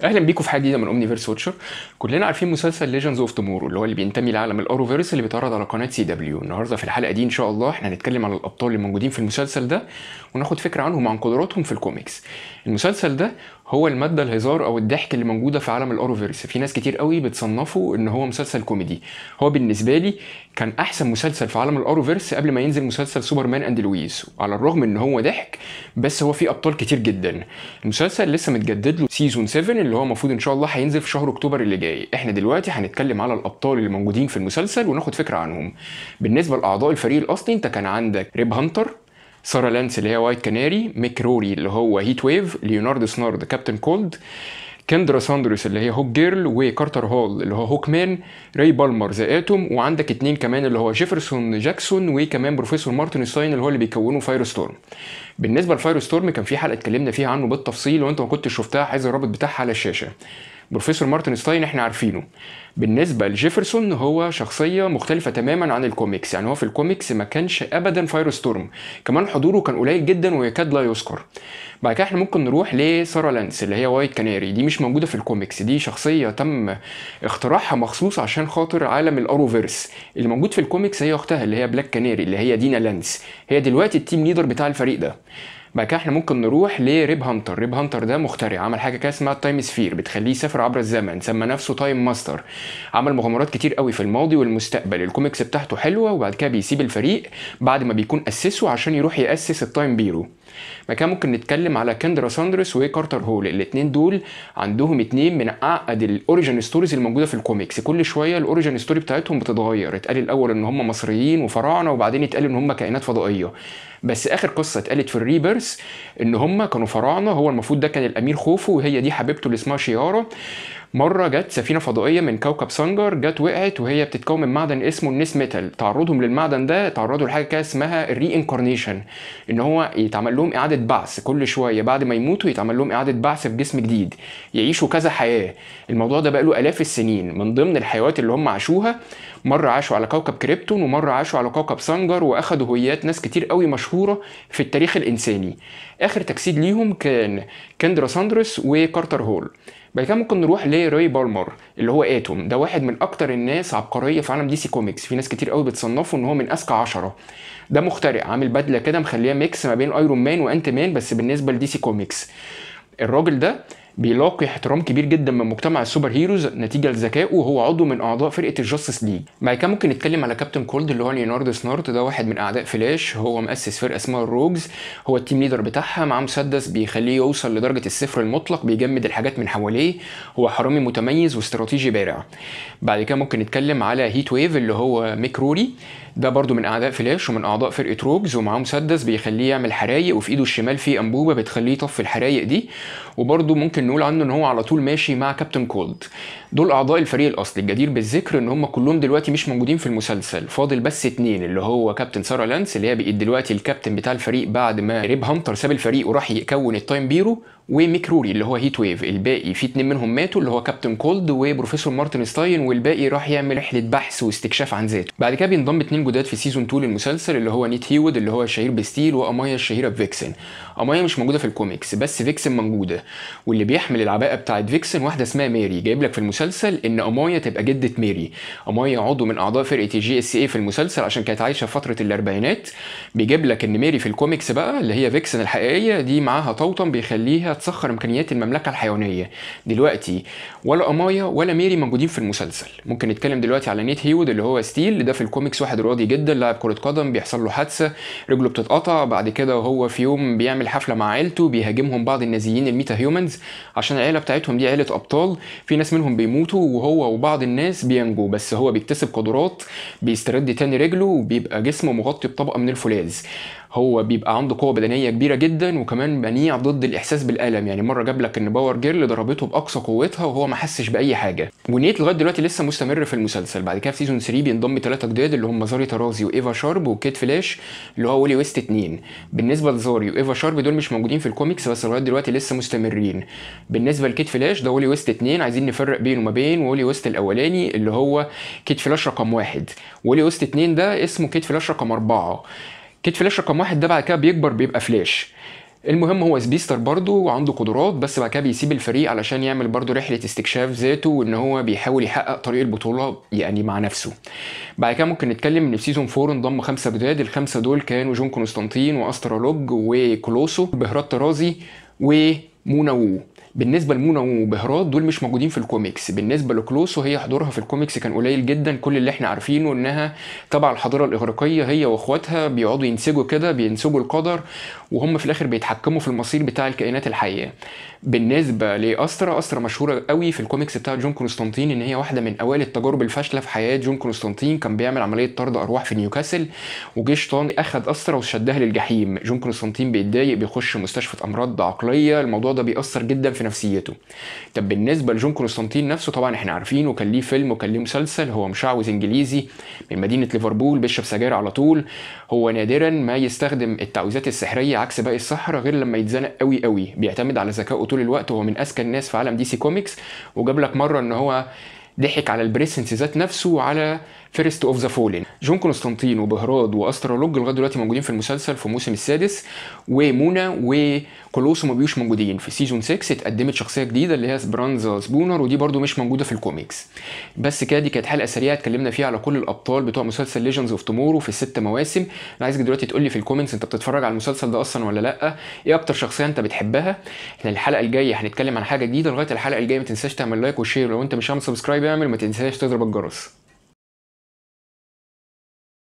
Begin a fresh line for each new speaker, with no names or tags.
اهلا بيكم في حاجه جديده من فيرس ووتشر كلنا عارفين مسلسل ليجندز اوف تومورو اللي هو اللي بينتمي لعالم الاوروفيرس اللي بيتعرض على قناه سي دبليو النهارده في الحلقه دي ان شاء الله احنا هنتكلم على الابطال اللي موجودين في المسلسل ده وناخد فكره عنهم وعن قدراتهم في الكوميكس المسلسل ده هو المادة الهزار أو الضحك اللي موجودة في عالم الأوروفيرس في ناس كتير قوي بتصنفه إن هو مسلسل كوميدي هو بالنسبة لي كان أحسن مسلسل في عالم الأوروفيرس قبل ما ينزل مسلسل سوبرمان أند لويس على الرغم إن هو ضحك بس هو فيه أبطال كتير جدا المسلسل لسه متجدد له سيزون 7 اللي هو المفروض إن شاء الله هينزل في شهر أكتوبر اللي جاي إحنا دلوقتي هنتكلم على الأبطال اللي موجودين في المسلسل وناخد فكرة عنهم بالنسبة لأعضاء الفريق الأصلي أنت كان عندك ريب هانتر ساره لانس اللي هي وايت كناري ميك روري اللي هو هيت ويف ليوناردو سنارد كابتن كولد كندرا ساندروس اللي هي هوك جيرل وكارتر هول اللي هو هوك مان ري بالمر ذا اتوم وعندك اتنين كمان اللي هو جيفرسون جاكسون وكمان بروفيسور مارتن ستاين اللي هو اللي بيكونوا فاير ستورم بالنسبه لفاير ستورم كان في حلقه اتكلمنا فيها عنه بالتفصيل وانت ما كنتش شفتها عايز الرابط بتاعها على الشاشه بروفيسور مارتن ستاين احنا عارفينه بالنسبه لجيفرسون هو شخصيه مختلفه تماما عن الكوميكس يعني هو في الكوميكس ما كانش ابدا فاير ستورم كمان حضوره كان قليل جدا ويكاد لا يذكر بعد كده احنا ممكن نروح لسارة لانس اللي هي وايت كناري دي مش موجوده في الكوميكس دي شخصيه تم اختراعها مخصوص عشان خاطر عالم الاروفيرس اللي موجود في الكوميكس هي اختها اللي هي بلاك كناري اللي هي دينا لانس هي دلوقتي التيم ليدر بتاع الفريق ده بعد كده احنا ممكن نروح لريب هانتر ريب هانتر ده مخترع عمل حاجه كده اسمها التايم سفير بتخليه يسافر عبر الزمن سمى نفسه تايم ماستر عمل مغامرات كتير قوي في الماضي والمستقبل الكوميكس بتاعته حلوه وبعد كده بيسيب الفريق بعد ما بيكون اسسه عشان يروح ياسس التايم بيرو مكان ممكن نتكلم على كندرا ساندرس وكارتر هول الاثنين دول عندهم اثنين من اعقد الاوريجن ستوريز الموجوده في الكوميكس كل شويه الاوريجن ستوري بتاعتهم بتتغير اتقال الاول ان هم مصريين وفراعنه وبعدين اتقال ان هم كائنات فضائيه بس اخر قصه اتقالت في الريبرس ان هم كانوا فراعنه هو المفروض ده كان الامير خوفو وهي دي حبيبته اللي اسمها شيارة مره جت سفينه فضائيه من كوكب سنجر جت وقعت وهي بتتكون من معدن اسمه النس ميتال تعرضهم للمعدن ده تعرضوا لحاجه كده اسمها الري انكارنيشن ان هو يتعمل لهم اعاده بعث كل شويه بعد ما يموتوا يتعمل لهم اعاده بعث في جسم جديد يعيشوا كذا حياه الموضوع ده بقى له الاف السنين من ضمن الحيوات اللي هم عاشوها مره عاشوا على كوكب كريبتون ومره عاشوا على كوكب سنجر واخدوا هويات ناس كتير قوي مشهوره في التاريخ الانساني اخر تجسيد ليهم كان كندرا ساندرس وكارتر هول بعد كده ممكن نروح لراي بالمر اللي هو اتوم ده واحد من اكتر الناس عبقريه في عالم دي سي كوميكس في ناس كتير قوي بتصنفه ان هو من اذكى عشرة ده مخترع عامل بدله كده مخليها ميكس ما بين ايرون مان وانت مان بس بالنسبه لدي سي كوميكس الراجل ده بيلاقي احترام كبير جدا من مجتمع السوبر هيروز نتيجه لذكائه وهو عضو من اعضاء فرقه الجاستس ليج بعد كده ممكن نتكلم على كابتن كولد اللي هو ليونارد سنارت ده واحد من اعداء فلاش هو مؤسس فرقه اسمها الروجز هو التيم ليدر بتاعها معاه مسدس بيخليه يوصل لدرجه الصفر المطلق بيجمد الحاجات من حواليه هو حرامي متميز واستراتيجي بارع بعد كده ممكن نتكلم على هيت ويف اللي هو ميك روري ده برضو من اعداء فلاش ومن اعضاء فرقه روجز ومعاه مسدس بيخليه يعمل حرايق وفي ايده الشمال فيه انبوبه بتخليه يطفي الحرايق دي وبرضو ممكن ممكن نقول عنه ان هو على طول ماشي مع كابتن كولد دول اعضاء الفريق الاصلي الجدير بالذكر ان هم كلهم دلوقتي مش موجودين في المسلسل فاضل بس اتنين اللي هو كابتن ساره لانس اللي هي بقت دلوقتي الكابتن بتاع الفريق بعد ما ريب هانتر ساب الفريق وراح يكون التايم بيرو وميكروري اللي هو هيت ويف الباقي في اتنين منهم ماتوا اللي هو كابتن كولد وبروفيسور مارتن ستاين والباقي راح يعمل رحله بحث واستكشاف عن ذاته بعد كده بينضم اتنين جداد في سيزون 2 للمسلسل اللي هو نيت هيود اللي هو الشهير بستيل وامايا الشهيره بفيكسن امايا مش موجوده في الكوميكس بس فيكسن موجوده واللي بيحمل العباءه بتاعه فيكسن واحده اسمها ماري جايب لك في المسلسل ان امايا تبقى جده ماري امايا عضو من اعضاء فرقه جي اس اي في المسلسل عشان كانت عايشه في فتره الاربعينات بيجيب لك ان ماري في الكوميكس بقى اللي هي فيكسن الحقيقيه دي معاها طوطم بيخليها هتسخر امكانيات المملكه الحيوانيه دلوقتي ولا امايا ولا ميري موجودين في المسلسل ممكن نتكلم دلوقتي على نيت هيود اللي هو ستيل ده في الكوميكس واحد رياضي جدا لاعب كره قدم بيحصل له حادثه رجله بتتقطع بعد كده وهو في يوم بيعمل حفله مع عيلته بيهاجمهم بعض النازيين الميتا هيومنز عشان العيله بتاعتهم دي عيله ابطال في ناس منهم بيموتوا وهو وبعض الناس بينجوا بس هو بيكتسب قدرات بيسترد تاني رجله وبيبقى جسمه مغطي بطبقه من الفولاذ هو بيبقى عنده قوه بدنيه كبيره جدا وكمان منيع ضد الاحساس بالالم يعني مره جاب لك ان باور جيرل ضربته باقصى قوتها وهو ما حسش باي حاجه ونيت لغايه دلوقتي لسه مستمر في المسلسل بعد كده في سيزون 3 بينضم ثلاثه جداد اللي هم زاري ترازي وايفا شارب وكيت فلاش اللي هو ولي ويست 2 بالنسبه لزاري وايفا شارب دول مش موجودين في الكوميكس بس لغايه دلوقتي لسه مستمرين بالنسبه لكيت فلاش ده ولي ويست 2 عايزين نفرق بينه وما بين ولي ويست الاولاني اللي هو كيت فلاش رقم واحد ولي ويست 2 ده اسمه كيت فلاش رقم اربعه كيت فلاش رقم واحد ده بعد كده بيكبر بيبقى فلاش المهم هو سبيستر برضه وعنده قدرات بس بعد كده بيسيب الفريق علشان يعمل برضه رحله استكشاف ذاته وان هو بيحاول يحقق طريق البطوله يعني مع نفسه. بعد كده ممكن نتكلم ان في سيزون 4 انضم خمسه جداد، الخمسه دول كانوا جون كونستانتين واسترالوج وكلوسو بهرات طرازي ومونا وو. بالنسبه لمونا وبهراء دول مش موجودين في الكوميكس بالنسبه لكلوسو هي حضورها في الكوميكس كان قليل جدا كل اللي احنا عارفينه انها تبع الحضاره الاغريقيه هي واخواتها بيقعدوا ينسجوا كده بينسجوا القدر وهم في الاخر بيتحكموا في المصير بتاع الكائنات الحيه بالنسبه لاسترا استرا مشهوره قوي في الكوميكس بتاع جون كونستانتين ان هي واحده من اوائل التجارب الفاشله في حياه جون كونستانتين كان بيعمل عمليه طرد ارواح في نيوكاسل وجيش شيطان اخذ استرا وشدها للجحيم جون كونستانتين بيتضايق بيخش مستشفى امراض عقليه الموضوع ده بيأثر جدا في في نفسيته طب بالنسبه لجون كونستانتين نفسه طبعا احنا عارفينه كان ليه فيلم وكان ليه مسلسل هو مشعوذ انجليزي من مدينه ليفربول بيشرب سجاير على طول هو نادرا ما يستخدم التعويذات السحريه عكس باقي السحره غير لما يتزنق قوي قوي بيعتمد على ذكائه طول الوقت وهو من اذكى الناس في عالم دي سي كوميكس وجاب لك مره ان هو ضحك على البريسنس ذات نفسه وعلى فيرست اوف ذا فولين جون كونستانتين وبهراد واسترولوج لغايه دلوقتي موجودين في المسلسل في الموسم السادس ومونا وكولوسو ما بيوش موجودين في سيزون 6 اتقدمت شخصيه جديده اللي هي برانزا سبونر ودي برده مش موجوده في الكوميكس بس كده دي كانت حلقه سريعه اتكلمنا فيها على كل الابطال بتوع مسلسل ليجندز اوف تومورو في الست مواسم انا عايزك دلوقتي تقول لي في الكومنتس انت بتتفرج على المسلسل ده اصلا ولا لا ايه اكتر شخصيه انت بتحبها احنا الحلقه الجايه هنتكلم عن حاجه جديده لغايه الحلقه الجايه ما تنساش تعمل لايك وشير لو انت مش عامل سبسكرايب اعمل ما تنساش تضرب الجرس